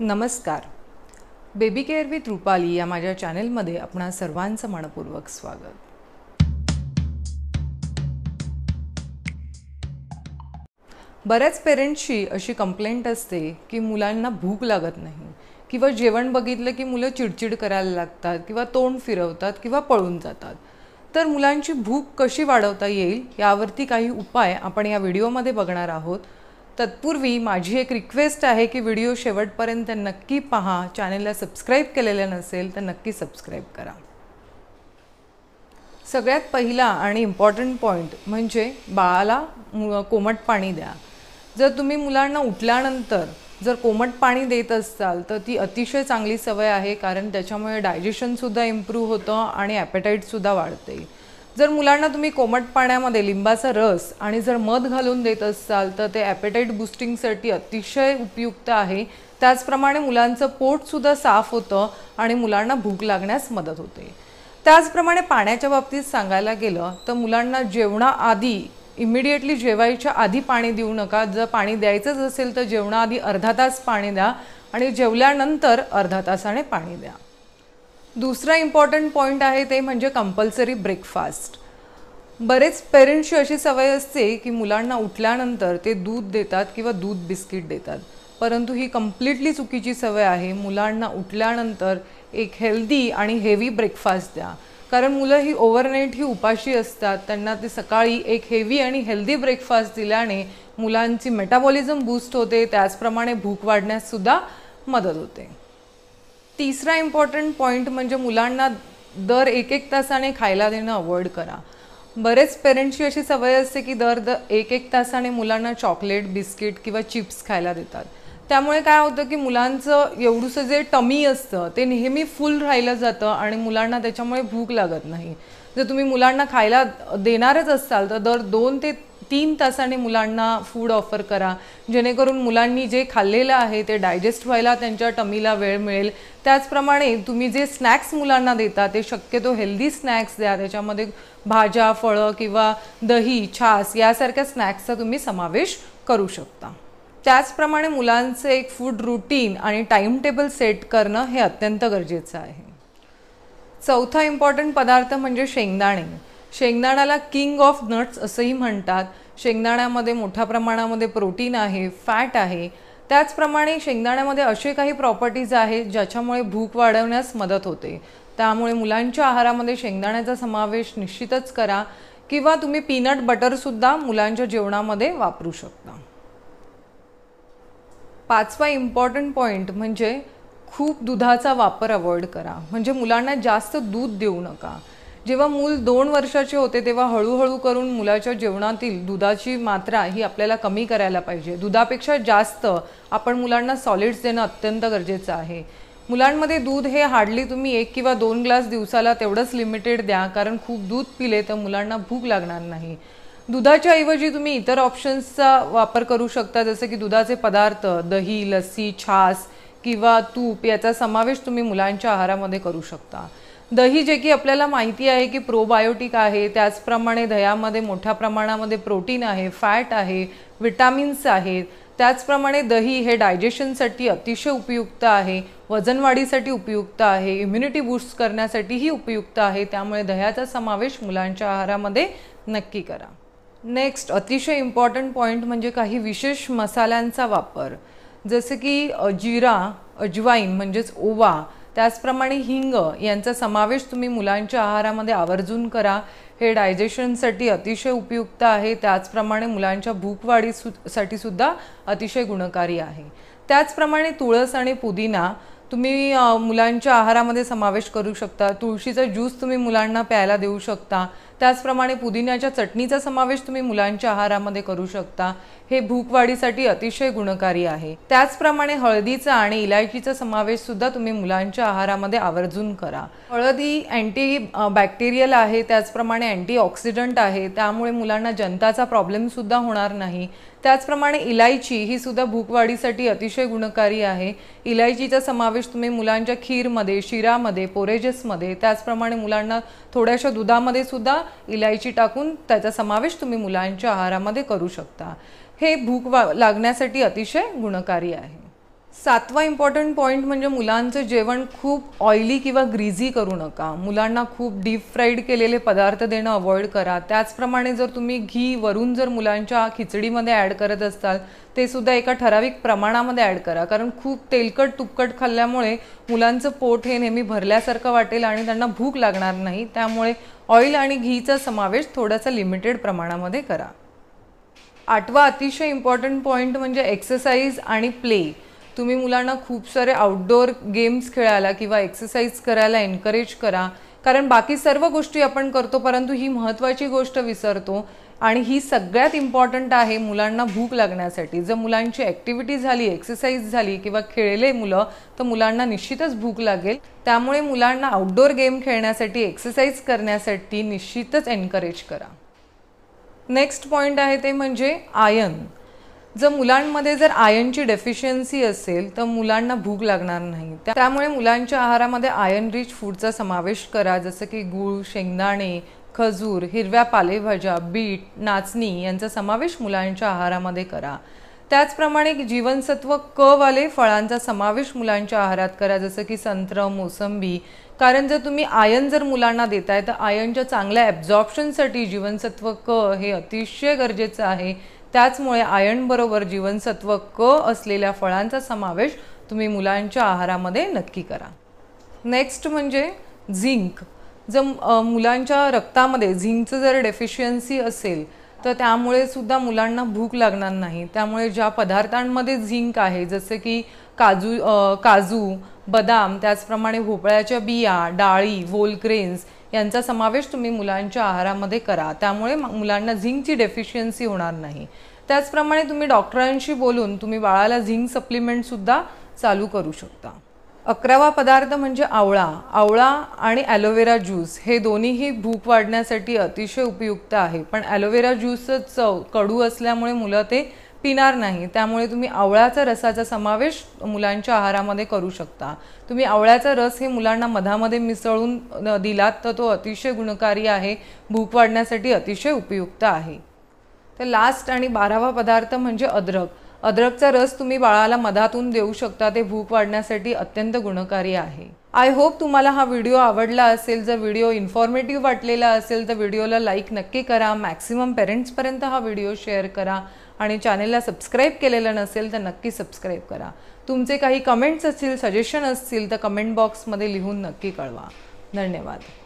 नमस्कार baby care with Rupali या माझ्या चॅनेलमध्ये आपणा सर्वांचं मनपूर्वक स्वागत बऱ्याच पेरेंट्सची अशी कंप्लेंट असते की मुलांना भूक लागत नाही किंवा जेवण बघितलं की मुलं चिडचिड करायला लागतात किंवा तोंड फिरवतात किंवा पळून जातात तर मुलांची भूक कशी वाढवता येईल यावरती काही उपाय आपण या व्हिडिओमध्ये बघणार आहोत तत्पूर्वी माझी एक रिक्वेस्ट आहे की व्हिडिओ शेवटपर्यंत नक्की पहा चॅनेलला सबस्क्राईब केलेलं नसेल तर नक्की सबस्क्राईब करा सगळ्यात पहिला आणि इम्पॉर्टंट पॉईंट म्हणजे बाळाला कोमट पाणी द्या जर तुम्ही मुलांना उठल्यानंतर जर कोमट पाणी देत असाल तर ती अतिशय चांगली सवय आहे कारण त्याच्यामुळे डायजेशनसुद्धा इम्प्रूव्ह होतं आणि ॲपेटाईटसुद्धा वाढते जर मुलांना तुम्ही कोमट पाण्यामध्ये लिंबाचा रस आणि जर मध घालून देत असाल तर ते ॲपेटाईट बुस्टिंगसाठी अतिशय उपयुक्त आहे त्याचप्रमाणे मुलांचं पोटसुद्धा साफ होतं आणि मुलांना भूक लागण्यास मदत होते त्याचप्रमाणे पाण्याच्या बाबतीत सांगायला गेलं तर मुलांना जेवणाआधी इमिडिएटली जेवायच्या आधी पाणी देऊ नका जर पाणी द्यायचंच असेल तर जेवणाआधी अर्धा तास पाणी द्या आणि जेवल्यानंतर अर्धा तासाने पाणी द्या दुसरा इम्पॉर्टंट पॉईंट आहे ते म्हणजे कंपल्सरी ब्रेकफास्ट बरेच पेरेंट्सची अशी सवय असते की मुलांना उठल्यानंतर ते दूध देतात किंवा दूध बिस्किट देतात परंतु ही कम्प्लिटली चुकीची सवय आहे मुलांना उठल्यानंतर एक हेल्दी आणि हेवी ब्रेकफास्ट द्या कारण मुलं ही ओव्हरनाईट ही उपाशी असतात त्यांना ते सकाळी एक हेवी आणि हेल्दी ब्रेकफास्ट दिल्याने मुलांची मेटाबॉलिझम बूस्ट होते त्याचप्रमाणे भूक वाढण्यास सुद्धा मदत होते तिसरा इम्पॉर्टंट पॉईंट म्हणजे मुलांना दर एक एक तासाने खायला देणं अवॉइड करा बरेच पेरेंट्सची अशी सवय असते की दर द एक एक तासाने मुलांना चॉकलेट बिस्किट किंवा चिप्स खायला देतात त्यामुळे काय होतं की मुलांचं एवढंसं जे टमी असतं ते नेहमी फुल राहिलं जातं आणि मुलांना त्याच्यामुळे भूक लागत नाही जर तुम्ही मुलांना खायला देणारच असाल तर दर दोन ते तीन तासाने मुलांना फूड ऑफर करा जेणेकरून मुलांनी जे खाल्लेलं आहे ते डायजेस्ट व्हायला त्यांच्या टमीला वेळ मिळेल त्याचप्रमाणे तुम्ही जे स्नॅक्स मुलांना देता ते शक्यतो हेल्दी स्नॅक्स द्या त्याच्यामध्ये भाज्या फळं किंवा दही छास यासारख्या स्नॅक्सचा तुम्ही समावेश करू शकता त्याचप्रमाणे मुलांचं एक फूड रुटीन आणि टाईम टेबल सेट करणं हे अत्यंत गरजेचं आहे चौथा इम्पॉर्टंट पदार्थ म्हणजे शेंगदाणे शेंगदाण्याला किंग ऑफ नट्स असंही म्हणतात शेंगदाण्यामध्ये मोठ्या प्रमाणामध्ये प्रोटीन आहे फॅट आहे त्याचप्रमाणे शेंगदाण्यामध्ये असे काही प्रॉपर्टीज आहेत ज्याच्यामुळे भूक वाढवण्यास मदत होते त्यामुळे मुलांच्या आहारामध्ये शेंगदाण्याचा समावेश निश्चितच करा किंवा तुम्ही पीनट बटरसुद्धा मुलांच्या जेवणामध्ये वापरू शकता पाचवा इम्पॉर्टंट पॉईंट म्हणजे खूप दुधाचा वापर अवॉइड करा म्हणजे मुलांना जास्त दूध देऊ नका जेव्हा मूल दोन वर्षाचे होते तेव्हा हळूहळू करून मुलाच्या जेवणातील दुधाची मात्रा ही आपल्याला कमी करायला पाहिजे दुधापेक्षा जास्त आपण मुलांना सॉलिड्स देणं अत्यंत गरजेचं आहे मुलांमध्ये दूध हे हार्डली तुम्ही एक किंवा दोन ग्लास दिवसाला तेवढंच लिमिटेड द्या कारण खूप दूध पिले तर मुलांना भूक लागणार नाही दुधाच्या ऐवजी तुम्ही इतर ऑप्शन्सचा वापर करू शकता जसं की दुधाचे पदार्थ दही लस्सी छास किंवा तूप याचा समावेश तुम्ही मुलांच्या आहारामध्ये करू शकता दही जे की आपल्याला माहिती आहे की प्रोबायोटिक आहे त्याचप्रमाणे दह्यामध्ये मोठ्या प्रमाणामध्ये प्रोटीन आहे फॅट आहे विटॅमिन्स आहेत त्याचप्रमाणे दही हे डायजेशनसाठी अतिशय उपयुक्त आहे वजनवाढीसाठी उपयुक्त आहे इम्युनिटी बूस्ट करण्यासाठीही उपयुक्त आहे त्यामुळे दह्याचा समावेश मुलांच्या आहारामध्ये नक्की करा नेक्स्ट अतिशय इम्पॉर्टंट पॉईंट म्हणजे काही विशेष मसाल्यांचा वापर जसं की जिरा अजवाईन म्हणजेच ओवा त्याचप्रमाणे हिंग यांचा समावेश तुम्ही मुलांच्या आहारामध्ये आवर्जून करा हे डायजेशनसाठी अतिशय उपयुक्त आहे त्याचप्रमाणे मुलांच्या भूकवाढी सु साठी सुद्धा अतिशय गुणकारी आहे त्याचप्रमाणे तुळस आणि पुदिना तुम्ही मुलांच्या आहारामध्ये समावेश करू शकता तुळशीचा ज्यूस तुम्ही मुलांना प्यायला देऊ शकता त्याचप्रमाणे पुदिन्याच्या चटणीचा समावेश तुम्ही मुलांच्या आहारामध्ये करू शकता हे भूकवाढीसाठी अतिशय गुणकारी आहे त्याचप्रमाणे हळदीचा आणि इलायचीचा समावेश सुद्धा तुम्ही मुलांच्या आहारामध्ये आवर्जून करा हळद ही अँटी बॅक्टेरियल आहे त्याचप्रमाणे अँटी आहे त्यामुळे मुलांना जनताचा प्रॉब्लेम सुद्धा होणार नाही त्याचप्रमाणे इलायची ही सुद्धा भूकवाढीसाठी अतिशय गुणकारी आहे इलायचीचा समावेश तुम्ही मुलांच्या खीरमध्ये शिरामध्ये पोरेजेसमध्ये त्याचप्रमाणे मुलांना थोड्याशा दुधामध्ये सुद्धा इलायची टाकून त्याचा समावेश तुम्ही मुलांच्या आहारामध्ये करू शकता हे भूक वा लागण्यासाठी अतिशय गुणकारी आहे सातवा इम्पॉर्टंट पॉईंट म्हणजे मुलांचं जेवण खूप ऑइली किंवा ग्रीझी करू नका मुलांना खूप डीप फ्राईड केलेले पदार्थ देणं अवॉइड करा त्याचप्रमाणे जर तुम्ही घी वरून जर मुलांच्या खिचडीमध्ये ॲड करत असाल ते सुद्धा एका ठराविक प्रमाणामध्ये ॲड करा कारण खूप तेलकट तुपकट खाल्ल्यामुळे मुलांचं पोट हे नेहमी भरल्यासारखं वाटेल आणि त्यांना भूक लागणार नाही त्यामुळे ऑइल आणि घीचा समावेश थोडासा लिमिटेड प्रमाणामध्ये करा आठवा अतिशय इम्पॉर्टंट पॉईंट म्हणजे एक्सरसाइज आणि प्ले तुम्ही मुलांना खूप सारे आउटडोअर गेम्स खेळायला किंवा एक्सरसाइज करायला एनकरेज करा कारण बाकी सर्व गोष्टी आपण करतो परंतु ही महत्त्वाची गोष्ट विसरतो आणि ही सगळ्यात इम्पॉर्टंट आहे मुलांना भूक लागण्यासाठी जर मुलांची ऍक्टिव्हिटी झाली एक्सरसाइज झाली किंवा खेळले मुलं तर मुलांना निश्चितच भूक लागेल त्यामुळे मुलांना आउटडोर गेम खेळण्यासाठी एक्सरसाइज करण्यासाठी निश्चितच एनकरेज करा नेक्स्ट पॉईंट आहे ते म्हणजे आयन जर मुलांमध्ये जर आयनची डेफिशियन्सी असेल तर मुलांना भूक लागणार नाही त्यामुळे मुलांच्या आहारामध्ये आयन रिच फूडचा समावेश करा जसं की गूळ शेंगदाणे खजूर हिरव्या पालेभाज्या बीट नाचणी यांचा समावेश मुलांच्या आहारामध्ये करा त्याचप्रमाणे जीवनसत्व क वाले फळांचा समावेश मुलांच्या आहारात करा जसं की संत्र मोसंबी कारण जर तुम्ही आयन जर मुलांना देताय तर आयनच्या चांगल्या ॲब्झॉर्प्शनसाठी जीवनसत्व क हे अतिशय गरजेचं आहे त्याचमुळे आयर्नबरोबर जीवनसत्व क असलेल्या फळांचा समावेश तुम्ही मुलांच्या आहारामध्ये नक्की करा नेक्स्ट म्हणजे झिंक जर मुलांच्या रक्तामध्ये झिंकचं जर डेफिशियन्सी असेल तर त्यामुळे सुद्धा मुलांना भूक लागणार नाही त्यामुळे ज्या पदार्थांमध्ये झिंक आहे जसे की काजू काजू बदाम त्याचप्रमाणे भोपळ्याच्या बिया डाळी वोलग्रेन्स यांचा समावेश तुम्ही मुलांच्या आहारामध्ये करा त्यामुळे मुलांना झिंकची डेफिशियन्सी होणार नाही त्याचप्रमाणे तुम्ही डॉक्टरांशी बोलून तुम्ही बाळाला झिंक सप्लिमेंटसुद्धा चालू करू शकता अकरावा पदार्थ म्हणजे आवळा आवळा आणि ॲलोवेरा ज्यूस हे दोन्हीही भूक वाढण्यासाठी अतिशय उपयुक्त आहे पण ॲलोवेरा ज्यूसचं चव कडू असल्यामुळे मुलं ते पिणार नाही त्यामुळे तुम्ही आवळ्याचा रसाचा समावेश मुलांच्या आहारामध्ये करू शकता तुम्ही आवळ्याचा रस हे मुलांना मधामध्ये मिसळून दिलात तर तो अतिशय गुणकारी आहे भूक वाढण्यासाठी अतिशय उपयुक्त आहे तर लास्ट आणि बारावा पदार्थ म्हणजे अद्रक अद्रकचा रस तुम्ही बाळाला मधातून देऊ शकता ते भूक वाढण्यासाठी अत्यंत गुणकारी आहे आय होप तुम्हाला हा व्हिडिओ आवडला असेल जर व्हिडिओ इन्फॉर्मेटिव्ह वाटलेला असेल तर व्हिडिओला लाईक नक्की करा मॅक्सिमम पेरेंट्सपर्यंत हा व्हिडिओ शेअर करा आणि चॅनेलला सबस्क्राईब केलेला नसेल तर नक्की सबस्क्राईब करा तुमचे काही कमेंट्स असतील सजेशन असतील तर कमेंट बॉक्समध्ये लिहून नक्की कळवा धन्यवाद